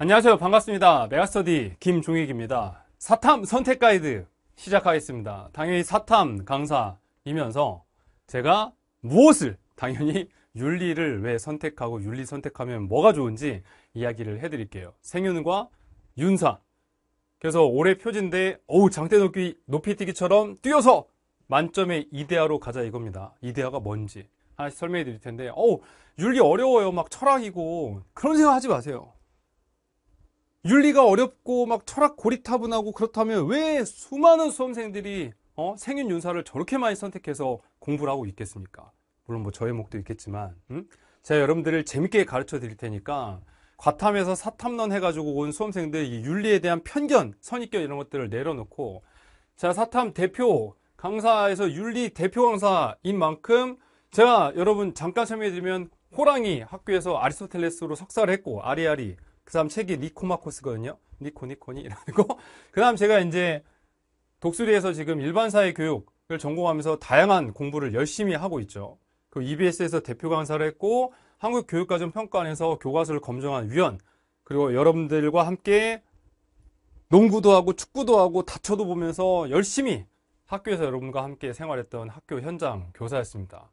안녕하세요 반갑습니다 메가스터디 김종익입니다 사탐 선택 가이드 시작하겠습니다 당연히 사탐 강사이면서 제가 무엇을 당연히 윤리를 왜 선택하고 윤리 선택하면 뭐가 좋은지 이야기를 해드릴게요 생윤과 윤사 그래서 올해 표지인데 어우 장대 높이, 높이 뛰기처럼 뛰어서 만점의 이데아로 가자 이겁니다 이데아가 뭔지 하나씩 설명해 드릴 텐데 어우 윤리 어려워요 막 철학이고 그런 생각 하지 마세요 윤리가 어렵고 막 철학 고리타분하고 그렇다면 왜 수많은 수험생들이 어? 생윤윤사를 저렇게 많이 선택해서 공부를 하고 있겠습니까? 물론 뭐 저의 목도 있겠지만 음? 제가 여러분들을 재밌게 가르쳐 드릴 테니까 과탐에서 사탐론 해가지고 온 수험생들 이 윤리에 대한 편견, 선입견 이런 것들을 내려놓고 제가 사탐 대표 강사에서 윤리 대표 강사인 만큼 제가 여러분 잠깐 설명해 드리면 호랑이 학교에서 아리스토텔레스로 석사를 했고 아리아리 그 다음 책이 니코마코스거든요. 니코, 니코니 이러고그 다음 제가 이제 독수리에서 지금 일반사회 교육을 전공하면서 다양한 공부를 열심히 하고 있죠. 그 EBS에서 대표 강사를 했고, 한국교육과정평가원에서 교과서를 검증한 위원, 그리고 여러분들과 함께 농구도 하고 축구도 하고 다쳐도 보면서 열심히 학교에서 여러분과 함께 생활했던 학교 현장 교사였습니다.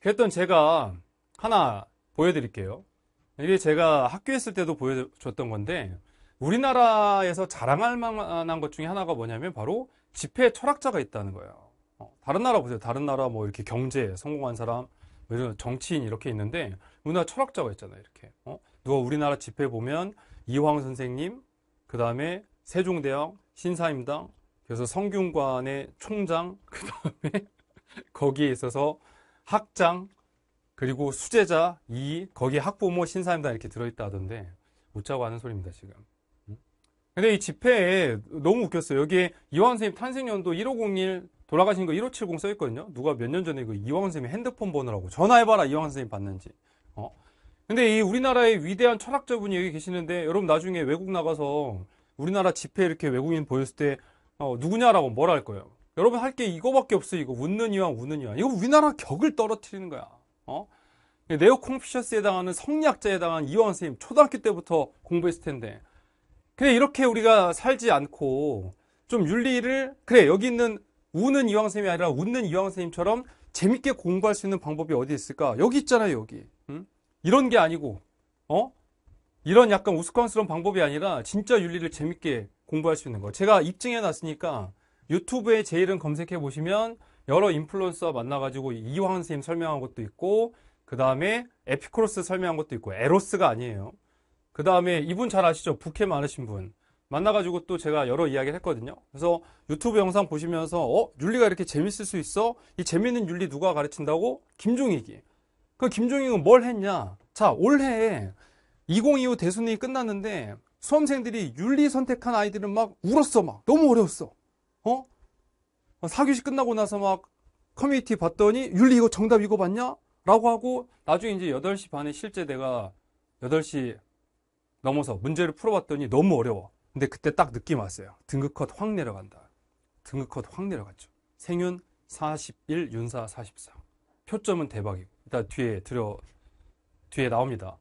그랬던 제가 하나 보여드릴게요. 이게 제가 학교에 있을 때도 보여줬던 건데 우리나라에서 자랑할 만한 것 중에 하나가 뭐냐면 바로 집회 철학자가 있다는 거예요. 어, 다른 나라 보세요. 다른 나라 뭐 이렇게 경제 성공한 사람, 뭐 이런 정치인 이렇게 있는데 문화 철학자가 있잖아요. 이렇게 어? 누가 우리나라 집회 보면 이황 선생님, 그 다음에 세종대왕, 신사임당, 그래서 성균관의 총장, 그 다음에 거기에 있어서 학장, 그리고 수제자 2, 거기에 학부모 신사입니다 이렇게 들어있다 하던데 웃자고 하는 소리입니다 지금. 근데 이 집회에 너무 웃겼어요. 여기에 이화원 선생님 탄생연도 1501 돌아가신 거 1570 써있거든요. 누가 몇 년 전에 그 이화원 선생님 핸드폰 번호라고 전화해봐라 이화원 선생님 봤는지 어? 근데 이 우리나라의 위대한 철학자분이 여기 계시는데 여러분 나중에 외국 나가서 우리나라 집회 이렇게 외국인 보였을 때 어, 누구냐라고 뭐라 할 거예요. 여러분 할 게 이거밖에 없어 요 이거 웃는 이왕 우는 이왕 이거 우리나라 격을 떨어뜨리는 거야. 어? 네, 네오 콩피셔스에 해당하는 성리학자에 해당한 이원 선생님 초등학교 때부터 공부했을 텐데 근데 이렇게 우리가 살지 않고 좀 윤리를 그래 여기 있는 우는 이황 선생님이 아니라 웃는 이황 선생님처럼 재밌게 공부할 수 있는 방법이 어디 있을까 여기 있잖아요 여기 응? 이런 게 아니고 어 이런 약간 우스꽝스러운 방법이 아니라 진짜 윤리를 재밌게 공부할 수 있는 거 제가 입증해 놨으니까 유튜브에 제 이름 검색해 보시면 여러 인플루언서 만나가지고 이황 선생님 설명한 것도 있고 그 다음에 에피크로스 설명한 것도 있고 에로스가 아니에요. 그 다음에 이분 잘 아시죠? 부캐 많으신 분. 만나가지고 또 제가 여러 이야기를 했거든요. 그래서 유튜브 영상 보시면서 어? 윤리가 이렇게 재밌을 수 있어? 이 재밌는 윤리 누가 가르친다고? 김종익이. 그 김종익은 뭘 했냐? 자 올해 2025 대수능이 끝났는데 수험생들이 윤리 선택한 아이들은 막 울었어 막 너무 어려웠어 어 사교시 끝나고 나서 막 커뮤니티 봤더니 윤리 이거 정답 이거 봤냐? 라고 하고 나중에 이제 8시 반에 실제 내가 8시 넘어서 문제를 풀어봤더니 너무 어려워. 근데 그때 딱 느낌 왔어요. 등급컷 확 내려간다. 등급컷 확 내려갔죠. 생윤 41, 윤사 4 3 표점은 대박이고. 이따 뒤에 들어, 뒤에 나옵니다.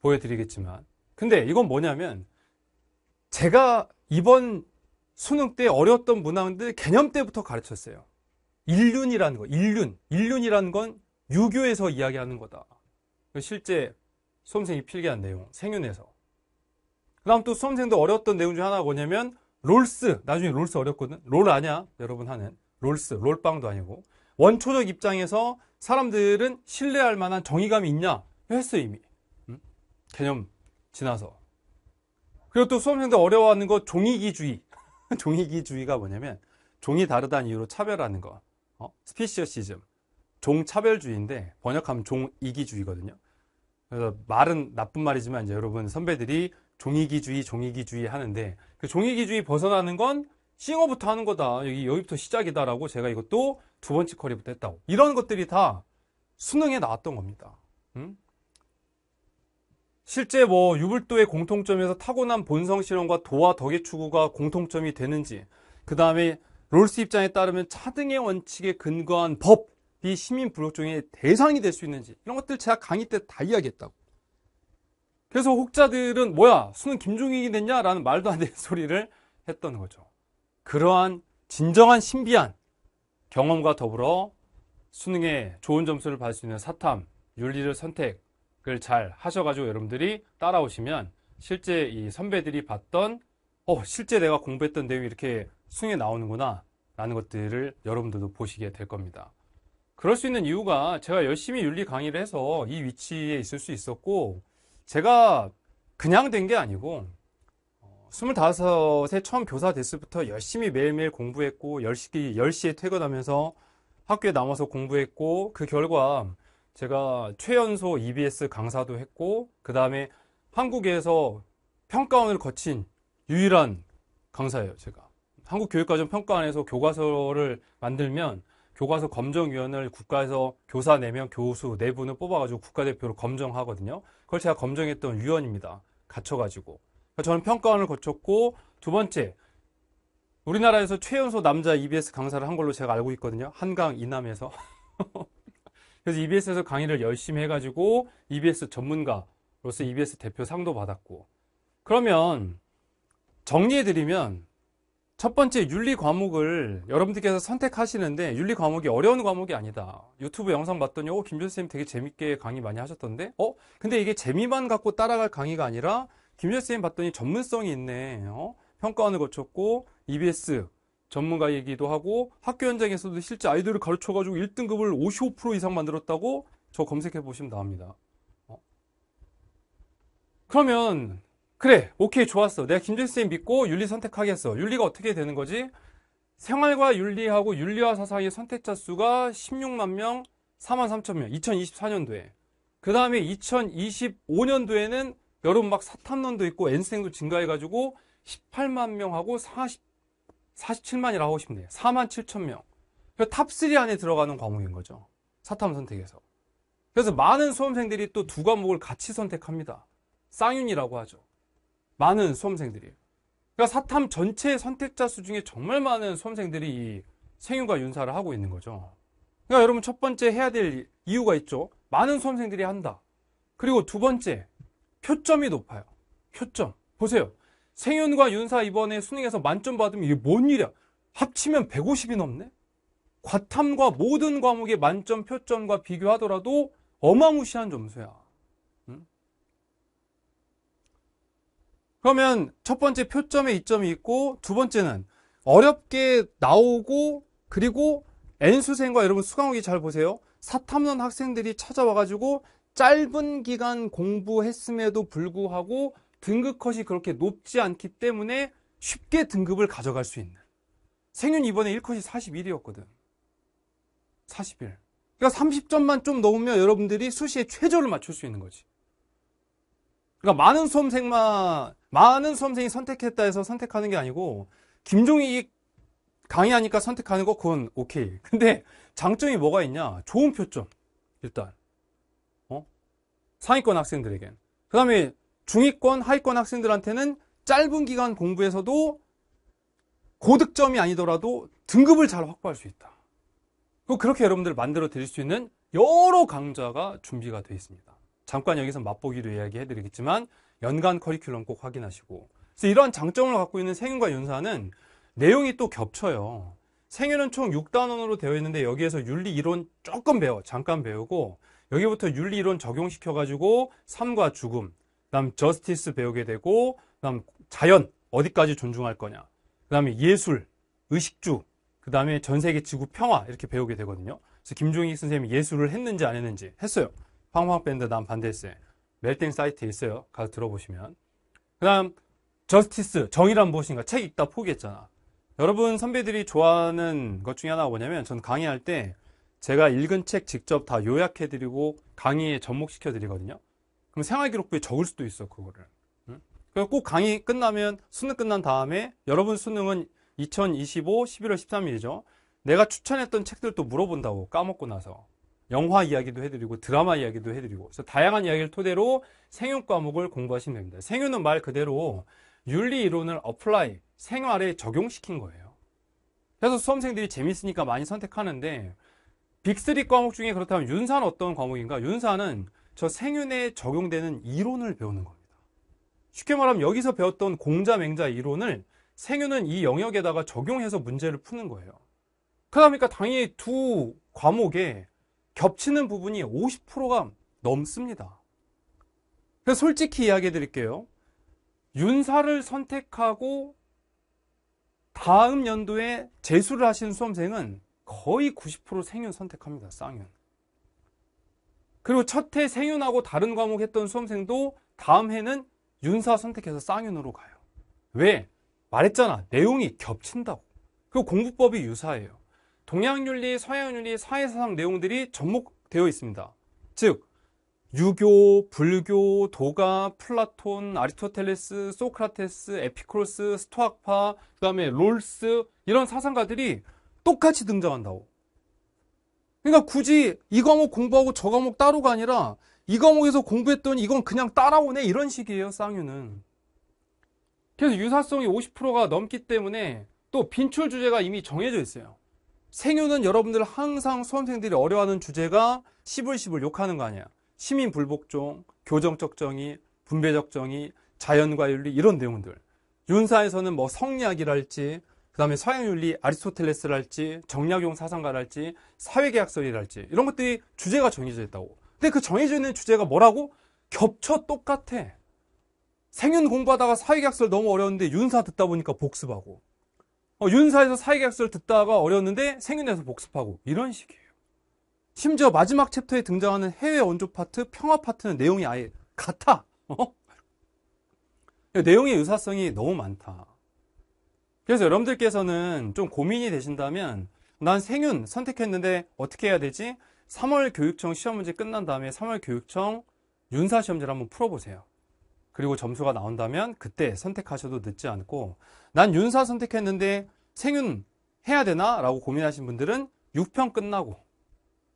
보여드리겠지만. 근데 이건 뭐냐면 제가 이번 수능 때 어려웠던 문항들 개념 때부터 가르쳤어요. 일륜이라는 거, 일륜. 일륜이라는 건 유교에서 이야기하는 거다. 실제 수험생이 필기한 내용, 생윤에서. 그 다음 또 수험생도 어려웠던 내용 중 하나가 뭐냐면 롤스, 나중에 롤스 어렵거든? 롤 아냐? 여러분 하는. 롤스, 롤빵도 아니고. 원초적 입장에서 사람들은 신뢰할 만한 정의감이 있냐? 했어 이미. 음? 개념 지나서. 그리고 또 수험생들 어려워하는 거 종이기주의. 종이기주의가 뭐냐면 종이 다르다는 이유로 차별하는 거 어? 스피시어시즘 종차별주의인데 번역하면 종이기주의거든요 그래서 말은 나쁜 말이지만 이제 여러분 선배들이 종이기주의 종이기주의 하는데 그 종이기주의 벗어나는 건 싱어부터 하는 거다 여기 여기부터 시작이다라고 제가 이것도 두 번째 커리부터 했다고 이런 것들이 다 수능에 나왔던 겁니다 응? 음? 실제 뭐 유불도의 공통점에서 타고난 본성 실험과 도와 덕의 추구가 공통점이 되는지 그 다음에 롤스 입장에 따르면 차등의 원칙에 근거한 법이 시민 불혹종의 대상이 될 수 있는지 이런 것들 제가 강의 때 다 이야기했다고 그래서 혹자들은 뭐야 수능 김종익이 됐냐라는 말도 안 되는 소리를 했던 거죠 그러한 진정한 신비한 경험과 더불어 수능에 좋은 점수를 받을 수 있는 사탐, 윤리를 선택, 그걸 잘 하셔가지고 여러분들이 따라오시면 실제 이 선배들이 봤던 어 실제 내가 공부했던 내용이 이렇게 수능에 나오는구나 라는 것들을 여러분들도 보시게 될 겁니다. 그럴 수 있는 이유가 제가 열심히 윤리 강의를 해서 이 위치에 있을 수 있었고 제가 그냥 된 게 아니고 25세 어, 처음 교사 됐을 때 부터 열심히 매일매일 공부했고 10시, 10시에 퇴근하면서 학교에 남아서 공부했고 그 결과 제가 최연소 EBS 강사도 했고 그 다음에 한국에서 평가원을 거친 유일한 강사예요 제가 한국교육과정 평가원에서 교과서를 만들면 교과서 검정위원을 국가에서 교사 4명, 교수 4분을 뽑아가지고 국가대표로 검정하거든요. 그걸 제가 검정했던 위원입니다. 갇혀가지고. 저는 평가원을 거쳤고, 두 번째, 우리나라에서 최연소 남자 EBS 강사를 한 걸로 제가 알고 있거든요. 한강 이남에서. 그래서 EBS에서 강의를 열심히 해가지고 EBS 전문가로서 EBS 대표 상도 받았고 그러면 정리해드리면 첫 번째 윤리 과목을 여러분들께서 선택하시는데 윤리 과목이 어려운 과목이 아니다. 유튜브 영상 봤더니 어, 김 교수님 되게 재밌게 강의 많이 하셨던데 어? 근데 이게 재미만 갖고 따라갈 강의가 아니라 김 교수님 봤더니 전문성이 있네. 어? 평가원을 거쳤고 EBS 전문가이기도 하고 학교 현장에서도 실제 아이들을 가르쳐가지고 1등급을 55% 이상 만들었다고 저 검색해 보시면 나옵니다. 어? 그러면 그래 오케이 좋았어 내가 김준수 쌤 믿고 윤리 선택하겠어 윤리가 어떻게 되는 거지? 생활과 윤리하고 윤리와 사상의 선택자 수가 16만 명 4만 3천 명 2024년도에 그 다음에 2025년도에는 여러분 막 사탐론도 있고 N생도 증가해가지고 18만 명하고 40 47만이라고 하고 싶네요. 4만 7천 명. 탑3 안에 들어가는 과목인 거죠. 사탐 선택에서. 그래서 많은 수험생들이 또 두 과목을 같이 선택합니다. 쌍윤이라고 하죠. 많은 수험생들이. 그러니까 사탐 전체 선택자 수 중에 정말 많은 수험생들이 생윤과 윤사를 하고 있는 거죠. 그러니까 여러분 첫 번째 해야 될 이유가 있죠. 많은 수험생들이 한다. 그리고 두 번째, 표점이 높아요. 표점. 보세요. 생윤과 윤사 이번에 수능에서 만점 받으면 이게 뭔 일이야? 합치면 150이 넘네? 과탐과 모든 과목의 만점 표점과 비교하더라도 어마무시한 점수야. 응? 그러면 첫 번째 표점에 이점이 있고 두 번째는 어렵게 나오고 그리고 N수생과 여러분 수강후기 잘 보세요. 사탐론 학생들이 찾아와가지고 짧은 기간 공부했음에도 불구하고 등급 컷이 그렇게 높지 않기 때문에 쉽게 등급을 가져갈 수 있는 생윤 이번에 1컷이 41이었거든 41 그러니까 30점만 좀 넘으면 여러분들이 수시의 최저를 맞출 수 있는 거지 그러니까 많은 수험생만 많은 수험생이 선택했다 해서 선택하는 게 아니고 김종희 강의하니까 선택하는 거 그건 오케이 근데 장점이 뭐가 있냐 좋은 표점 일단 어 상위권 학생들에겐 그 다음에 중위권, 하위권 학생들한테는 짧은 기간 공부에서도 고득점이 아니더라도 등급을 잘 확보할 수 있다. 그렇게 여러분들 만들어 드릴 수 있는 여러 강좌가 준비가 되어 있습니다. 잠깐 여기서 맛보기로 이야기해 드리겠지만 연간 커리큘럼 꼭 확인하시고 그래서 이러한 장점을 갖고 있는 생윤과 윤사는 내용이 또 겹쳐요. 생윤은 총 6단원으로 되어 있는데 여기에서 윤리 이론 조금 배워 잠깐 배우고 여기부터 윤리 이론 적용시켜 가지고 삶과 죽음 그다음 저스티스 배우게 되고 그다음 자연 어디까지 존중할 거냐 그다음에 예술 의식주 그다음에 전 세계 지구 평화 이렇게 배우게 되거든요. 그래서 김종익 선생님이 예술을 했는지 안 했는지 했어요. 황황 밴드 난 반대했어요. 멜팅 사이트에 있어요. 가서 들어보시면. 그다음 저스티스 정의란 무엇인가 책 읽다 포기했잖아. 여러분 선배들이 좋아하는 것 중에 하나가 뭐냐면 전 강의할 때 제가 읽은 책 직접 다 요약해드리고 강의에 접목시켜드리거든요. 그럼 생활기록부에 적을 수도 있어 그거를 응? 그래서 꼭 강의 끝나면 수능 끝난 다음에 여러분 수능은 2025 11월 13일이죠 내가 추천했던 책들도 물어본다고 까먹고 나서 영화 이야기도 해드리고 드라마 이야기도 해드리고 그래서 다양한 이야기를 토대로 생윤 과목을 공부하시면 됩니다 생윤은 말 그대로 윤리 이론을 어플라이 생활에 적용시킨 거예요 그래서 수험생들이 재밌으니까 많이 선택하는데 빅3 과목 중에 그렇다면 윤사는 어떤 과목인가? 윤사는 저 생윤에 적용되는 이론을 배우는 겁니다. 쉽게 말하면 여기서 배웠던 공자, 맹자 이론을 생윤은 이 영역에다가 적용해서 문제를 푸는 거예요. 그러다 보니까 당연히 두 과목에 겹치는 부분이 50%가 넘습니다. 그래서 솔직히 이야기해 드릴게요. 윤사를 선택하고 다음 연도에 재수를 하신 수험생은 거의 90% 생윤 선택합니다. 쌍윤. 그리고 첫해 생윤하고 다른 과목 했던 수험생도 다음 해는 윤사 선택해서 쌍윤으로 가요. 왜? 말했잖아. 내용이 겹친다고. 그리고 공부법이 유사해요. 동양윤리, 서양윤리, 사회사상 내용들이 접목되어 있습니다. 즉, 유교, 불교, 도가, 플라톤, 아리스토텔레스, 소크라테스, 에피크로스, 스토학파, 그 다음에 롤스 이런 사상가들이 똑같이 등장한다고. 그러니까 굳이 이 과목 공부하고 저 과목 따로가 아니라 이 과목에서 공부했더니 이건 그냥 따라오네 이런 식이에요 쌍유는 그래서 유사성이 50%가 넘기 때문에 또 빈출 주제가 이미 정해져 있어요 생유는 여러분들 항상 수험생들이 어려워하는 주제가 시불시불 욕하는 거 아니야 시민불복종, 교정적 정이 분배적 정이 자연과 윤리 이런 내용들 윤사에서는 뭐 성리학이랄지 그 다음에 서양윤리 아리스토텔레스랄지 정약용 사상가랄지 사회계약설이랄지 이런 것들이 주제가 정해져 있다고 근데 그 정해져 있는 주제가 뭐라고? 겹쳐 똑같아 생윤 공부하다가 사회계약설 너무 어려웠는데 윤사 듣다 보니까 복습하고 어, 윤사에서 사회계약설 듣다가 어려웠는데 생윤에서 복습하고 이런 식이에요 심지어 마지막 챕터에 등장하는 해외 원조 파트, 평화 파트는 내용이 아예 같아 어? 내용의 유사성이 너무 많다 그래서 여러분들께서는 좀 고민이 되신다면 난 생윤 선택했는데 어떻게 해야 되지? 3월 교육청 시험 문제 끝난 다음에 3월 교육청 윤사 시험지를 한번 풀어보세요. 그리고 점수가 나온다면 그때 선택하셔도 늦지 않고 난 윤사 선택했는데 생윤 해야 되나? 라고 고민하신 분들은 6평 끝나고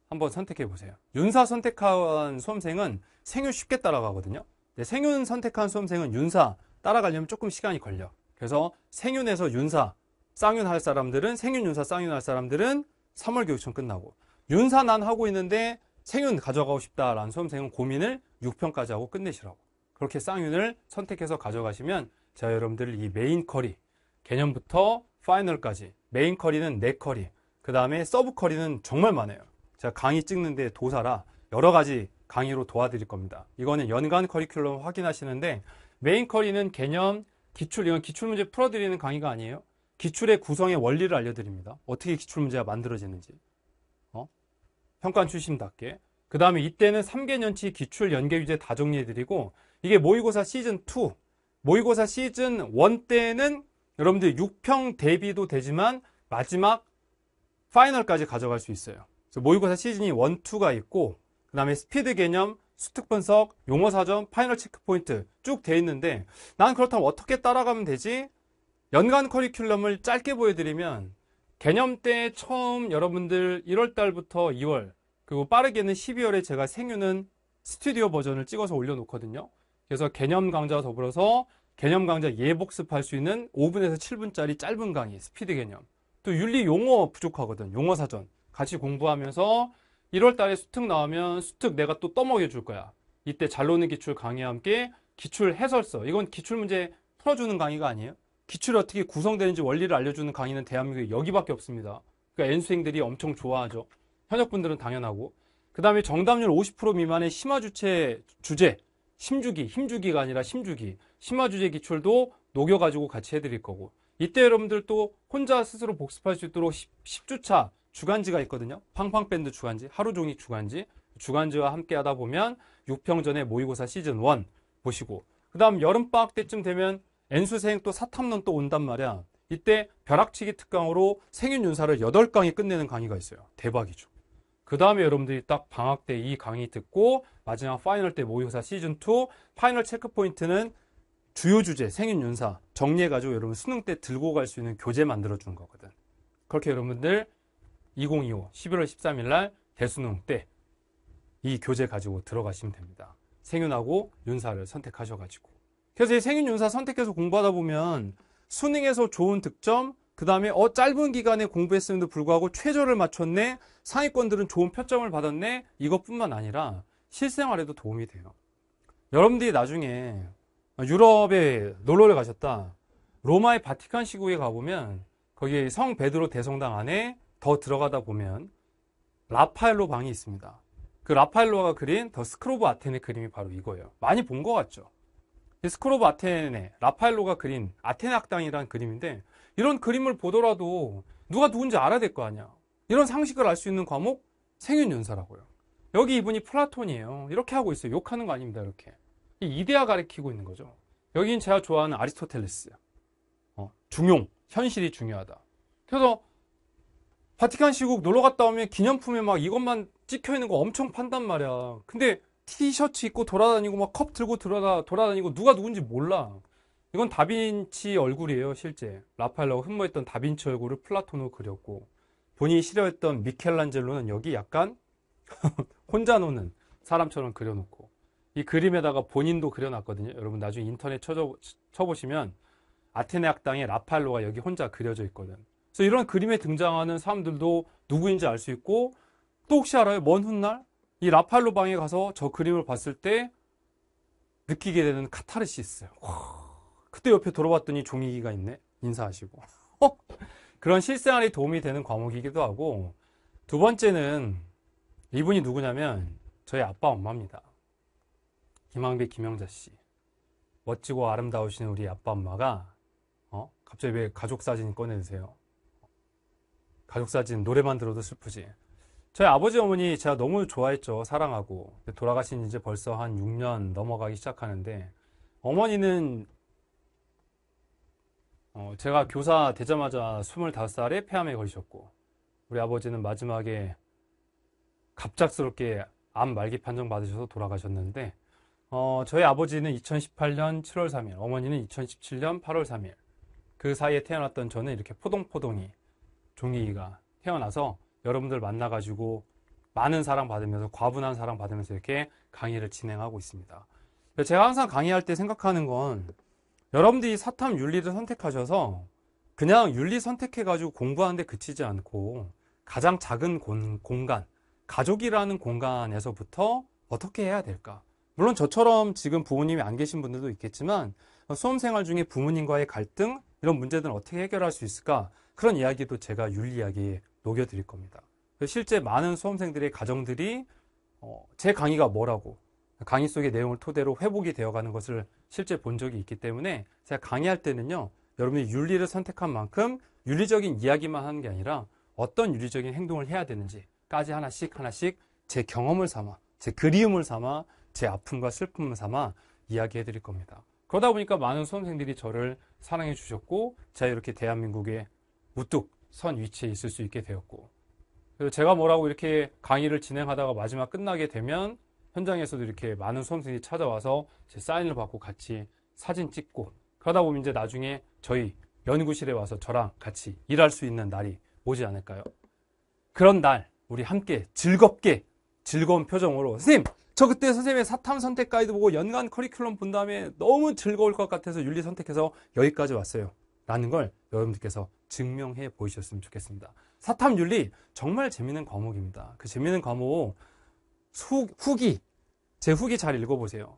한번 선택해 보세요. 윤사 선택한 수험생은 생윤 쉽게 따라가거든요. 생윤 선택한 수험생은 윤사 따라가려면 조금 시간이 걸려. 그래서 생윤에서 윤사, 쌍윤 할 사람들은 생윤, 윤사, 쌍윤 할 사람들은 3월 교육청 끝나고 윤사 난 하고 있는데 생윤 가져가고 싶다라는 수험생은 고민을 6편까지 하고 끝내시라고 그렇게 쌍윤을 선택해서 가져가시면 제가 여러분들 이 메인 커리 개념부터 파이널까지 메인 커리는 네 커리 그 다음에 서브 커리는 정말 많아요 제가 강의 찍는데 도사라 여러 가지 강의로 도와드릴 겁니다 이거는 연간 커리큘럼 확인하시는데 메인 커리는 개념 기출 이건 기출 문제 풀어드리는 강의가 아니에요. 기출의 구성의 원리를 알려드립니다. 어떻게 기출 문제가 만들어지는지. 어? 평가 출신답게. 그 다음에 이때는 3개년치 기출 연계 유제 다 정리해드리고 이게 모의고사 시즌 2, 모의고사 시즌 1 때는 여러분들 6평 대비도 되지만 마지막 파이널까지 가져갈 수 있어요. 모의고사 시즌이 1, 2가 있고 그 다음에 스피드 개념, 수특 분석, 용어 사전, 파이널 체크포인트 쭉 돼 있는데 난 그렇다면 어떻게 따라가면 되지? 연간 커리큘럼을 짧게 보여드리면 개념 때 처음 여러분들 1월 달부터 2월 그리고 빠르게는 12월에 제가 생유는 스튜디오 버전을 찍어서 올려놓거든요. 그래서 개념 강좌와 더불어서 개념 강좌 예복습할 수 있는 5분에서 7분짜리 짧은 강의 스피드 개념 또 윤리 용어 부족하거든 용어 사전 같이 공부하면서 1월 달에 수특 나오면 수특 내가 또 떠먹여 줄 거야. 이때 잘 노는 기출 강의와 함께 기출 해설서. 이건 기출 문제 풀어주는 강의가 아니에요. 기출이 어떻게 구성되는지 원리를 알려주는 강의는 대한민국에 여기밖에 없습니다. 그러니까 n 수생들이 엄청 좋아하죠. 현역분들은 당연하고. 그 다음에 정답률 50% 미만의 심화주체 주제, 심주기, 힘주기가 아니라 심주기, 심화주제 기출도 녹여가지고 같이 해드릴 거고. 이때 여러분들 또 혼자 스스로 복습할 수 있도록 10, 주차 주간지가 있거든요. 팡팡밴드 주간지, 하루 종일 주간지. 주간지와 함께 하다 보면 6평전의 모의고사 시즌 1 보시고 그 다음 여름방학 때쯤 되면 N수생 또 사탐론 또 온단 말이야. 이때 벼락치기 특강으로 생윤윤사를 8강이 끝내는 강의가 있어요. 대박이죠. 그 다음에 여러분들이 딱 방학 때 이 강의 듣고 마지막 파이널 때 모의고사 시즌2 파이널 체크포인트는 주요 주제 생윤윤사 정리해가지고 여러분 수능 때 들고 갈 수 있는 교재 만들어주는 거거든. 그렇게 여러분들 2025 11월 13일 날 대수능 때 이 교재 가지고 들어가시면 됩니다. 생윤하고 윤사를 선택하셔가지고 그래서 이 생윤 윤사 선택해서 공부하다 보면 수능에서 좋은 득점 그 다음에 어 짧은 기간에 공부했음에도 불구하고 최저를 맞췄네 상위권들은 좋은 표점을 받았네 이것뿐만 아니라 실생활에도 도움이 돼요. 여러분들이 나중에 유럽에 놀러를 가셨다. 로마의 바티칸 시국에 가보면 거기 성 베드로 대성당 안에 더 들어가다 보면 라파엘로 방이 있습니다. 그 라파엘로가 그린 더 스크로브 아테네 그림이 바로 이거예요. 많이 본 것 같죠? 스크로브 아테네, 라파엘로가 그린 아테네 학당이라는 그림인데 이런 그림을 보더라도 누가 누군지 알아야 될 거 아니야. 이런 상식을 알 수 있는 과목 생윤연사라고요. 여기 이분이 플라톤이에요. 이렇게 하고 있어요. 욕하는 거 아닙니다. 이렇게. 이데아 가리키고 있는 거죠. 여긴 제가 좋아하는 아리스토텔레스. 어, 중용, 현실이 중요하다. 그래서 바티칸 시국 놀러 갔다 오면 기념품에 막 이것만 찍혀 있는 거 엄청 판단 말이야. 근데 티셔츠 입고 돌아다니고 막 컵 들고 돌아다, 돌아다니고 누가 누군지 몰라. 이건 다빈치 얼굴이에요, 실제. 라파엘로가 흠모했던 다빈치 얼굴을 플라톤으로 그렸고 본인이 싫어했던 미켈란젤로는 여기 약간 혼자 노는 사람처럼 그려놓고 이 그림에다가 본인도 그려놨거든요. 여러분 나중에 인터넷 쳐보시면 아테네 학당에 라파엘로가 여기 혼자 그려져 있거든. 그래서 이런 그림에 등장하는 사람들도 누구인지 알 수 있고 또 혹시 알아요? 먼 훗날 이 라팔로 방에 가서 저 그림을 봤을 때 느끼게 되는 카타르시스요. 그때 옆에 돌아봤더니 종이기가 있네. 인사하시고. 어? 그런 실생활에 도움이 되는 과목이기도 하고 두 번째는 이분이 누구냐면 저희 아빠 엄마입니다. 김항배 김영자 씨. 멋지고 아름다우신 우리 아빠 엄마가 어? 갑자기 왜 가족 사진 꺼내드세요? 가족사진 노래만 들어도 슬프지. 저희 아버지 어머니 제가 너무 좋아했죠. 사랑하고. 돌아가신 이제 벌써 한 6년 넘어가기 시작하는데 어머니는 어, 제가 교사 되자마자 25살에 폐암에 걸리셨고 우리 아버지는 마지막에 갑작스럽게 암 말기 판정 받으셔서 돌아가셨는데 어, 저희 아버지는 2018년 7월 3일, 어머니는 2017년 8월 3일 그 사이에 태어났던 저는 이렇게 포동포동이 종이가 태어나서 여러분들 만나가지고 많은 사랑 받으면서 과분한 사랑 받으면서 이렇게 강의를 진행하고 있습니다. 제가 항상 강의할 때 생각하는 건 여러분들이 사탐 윤리를 선택하셔서 그냥 윤리 선택해가지고 공부하는데 그치지 않고 가장 작은 공, 공간, 가족이라는 공간에서부터 어떻게 해야 될까? 물론 저처럼 지금 부모님이 안 계신 분들도 있겠지만 수험생활 중에 부모님과의 갈등 이런 문제들은 어떻게 해결할 수 있을까? 그런 이야기도 제가 윤리학에 녹여드릴 겁니다. 실제 많은 수험생들의 가정들이 어, 제 강의가 뭐라고 강의 속의 내용을 토대로 회복이 되어가는 것을 실제 본 적이 있기 때문에 제가 강의할 때는요 여러분이 윤리를 선택한 만큼 윤리적인 이야기만 하는 게 아니라 어떤 윤리적인 행동을 해야 되는지까지 하나씩 하나씩 제 경험을 삼아 제 그리움을 삼아 제 아픔과 슬픔을 삼아 이야기해 드릴 겁니다 그러다 보니까 많은 수험생들이 저를 사랑해 주셨고 제가 이렇게 대한민국의 우뚝 선 위치에 있을 수 있게 되었고 그래서 제가 뭐라고 이렇게 강의를 진행하다가 마지막 끝나게 되면 현장에서도 이렇게 많은 수험생이 찾아와서 제 사인을 받고 같이 사진 찍고 그러다 보면 이제 나중에 저희 연구실에 와서 저랑 같이 일할 수 있는 날이 오지 않을까요? 그런 날 우리 함께 즐겁게 즐거운 표정으로 선생님 저 그때 선생님의 사탐 선택 가이드 보고 연간 커리큘럼 본 다음에 너무 즐거울 것 같아서 윤리 선택해서 여기까지 왔어요 라는 걸 여러분들께서 증명해 보이셨으면 좋겠습니다. 사탐윤리 정말 재밌는 과목입니다. 그 재밌는 과목 수, 후기 제 후기 잘 읽어보세요.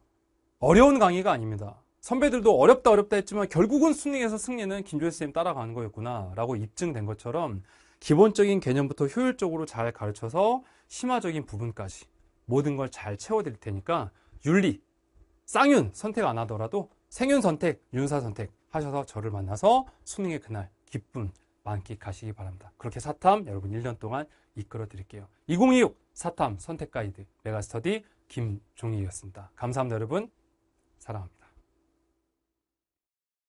어려운 강의가 아닙니다. 선배들도 어렵다 어렵다 했지만 결국은 수능에서 승리는 김조혜 선생님 따라가는 거였구나 라고 입증된 것처럼 기본적인 개념부터 효율적으로 잘 가르쳐서 심화적인 부분까지 모든 걸 잘 채워드릴 테니까 윤리, 쌍윤 선택 안 하더라도 생윤 선택, 윤사 선택 하셔서 저를 만나서 수능의 그날 기쁨 만끽하시기 바랍니다. 그렇게 사탐 여러분 1년 동안 이끌어 드릴게요. 2026 사탐 선택 가이드 메가스터디 김종희였습니다. 감사합니다 여러분. 사랑합니다.